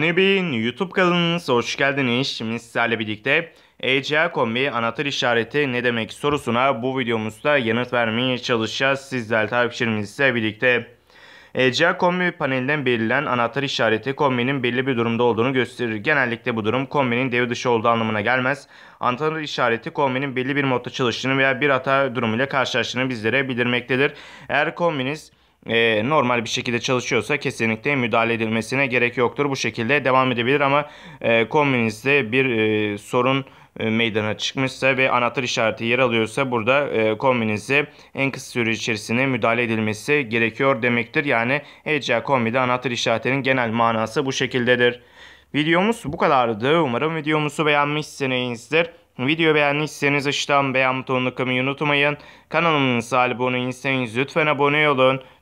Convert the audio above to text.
Nübi'nin YouTube kanalınıza hoş geldiniz. Şimdi sizlerle birlikte ECA kombi anahtar işareti ne demek sorusuna bu videomuzda yanıt vermeye çalışacağız. Sizler takipçilerimizle birlikte. ECA kombi panelinden belirlen anahtar işareti kombinin belli bir durumda olduğunu gösterir. Genellikle bu durum kombinin devre dışı olduğu anlamına gelmez. Anahtar işareti kombinin belli bir modda çalıştığını veya bir hata durumuyla karşılaştığını bizlere bildirmektedir. Eğer kombiniz e, normal bir şekilde çalışıyorsa kesinlikle müdahale edilmesine gerek yoktur. Bu şekilde devam edebilir ama e, kombinizde bir e, sorun e, meydana çıkmışsa ve anahtar işareti yer alıyorsa burada e, kombinize en kısa süre içerisinde müdahale edilmesi gerekiyor demektir. Yani ECA kombide anahtar işaretinin genel manası bu şekildedir. Videomuz bu kadardı. Umarım videomuzu beğenmişsinizdir. Video beğendiyseniz aşağıdan beğen butonuna kımayı unutmayın. Kanalımıza abone değilseniz lütfen abone olun.